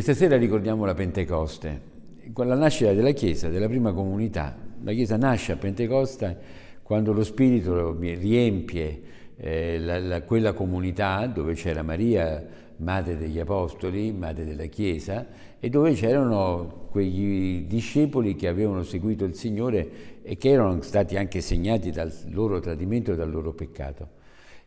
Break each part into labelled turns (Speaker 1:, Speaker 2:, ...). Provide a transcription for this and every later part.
Speaker 1: Questa sera ricordiamo la Pentecoste, con la nascita della Chiesa, della prima comunità. La Chiesa nasce a Pentecoste quando lo Spirito riempie eh, la, la, quella comunità dove c'era Maria, madre degli Apostoli, madre della Chiesa, e dove c'erano quegli discepoli che avevano seguito il Signore e che erano stati anche segnati dal loro tradimento e dal loro peccato.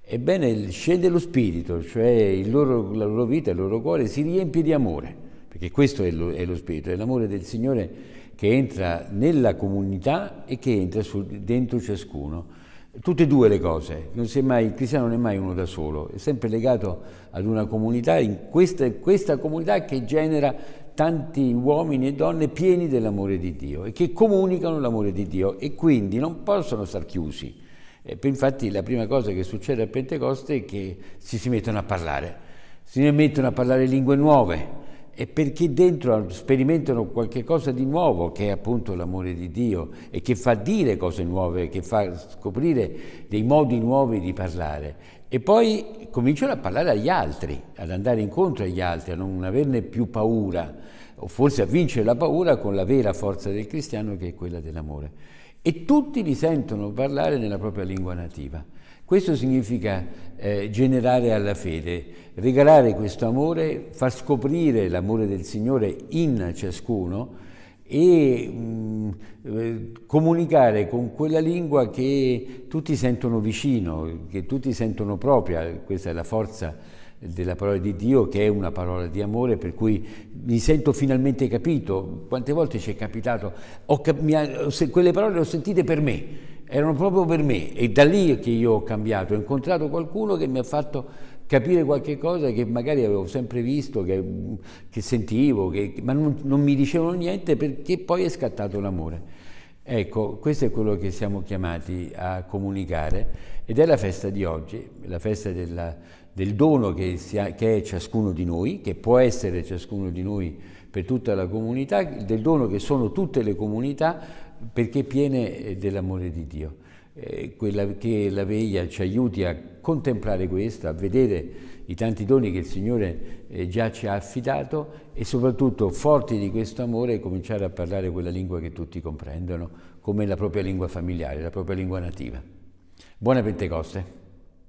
Speaker 1: Ebbene, scende lo spirito, cioè loro, la loro vita, il loro cuore si riempie di amore, perché questo è lo, è lo spirito, è l'amore del Signore che entra nella comunità e che entra su, dentro ciascuno. Tutte e due le cose, mai, il cristiano non è mai uno da solo, è sempre legato ad una comunità, in questa, questa comunità che genera tanti uomini e donne pieni dell'amore di Dio e che comunicano l'amore di Dio e quindi non possono star chiusi e infatti la prima cosa che succede a Pentecoste è che si, si mettono a parlare, si mettono a parlare lingue nuove, e perché dentro sperimentano qualcosa di nuovo che è appunto l'amore di Dio e che fa dire cose nuove, che fa scoprire dei modi nuovi di parlare. E poi cominciano a parlare agli altri, ad andare incontro agli altri, a non averne più paura o forse a vincere la paura con la vera forza del cristiano che è quella dell'amore. E tutti li sentono parlare nella propria lingua nativa. Questo significa eh, generare alla fede, regalare questo amore, far scoprire l'amore del Signore in ciascuno e mh, mm, eh, comunicare con quella lingua che tutti sentono vicino, che tutti sentono propria, questa è la forza della parola di Dio che è una parola di amore per cui mi sento finalmente capito. Quante volte ci è capitato, cap- ha, se, quelle parole le ho sentite per me, erano proprio per me e da lì che io ho cambiato, ho incontrato qualcuno che mi ha fatto capire qualche cosa che magari avevo sempre visto, che, che sentivo, che, ma non, non mi dicevano niente perché poi è scattato l'amore. Ecco, questo è quello che siamo chiamati a comunicare ed è la festa di oggi, la festa della, del dono che, ha, che, è ciascuno di noi, che può essere ciascuno di noi per tutta la comunità, del dono che sono tutte le comunità perché piene eh, dell'amore di Dio eh, che la veglia ci aiuti a contemplare questo, a vedere i tanti doni che il Signore eh, già ci ha affidato e soprattutto forti di questo amore cominciare a parlare quella lingua che tutti comprendono come la propria lingua familiare, la propria lingua nativa. Buona Pentecoste!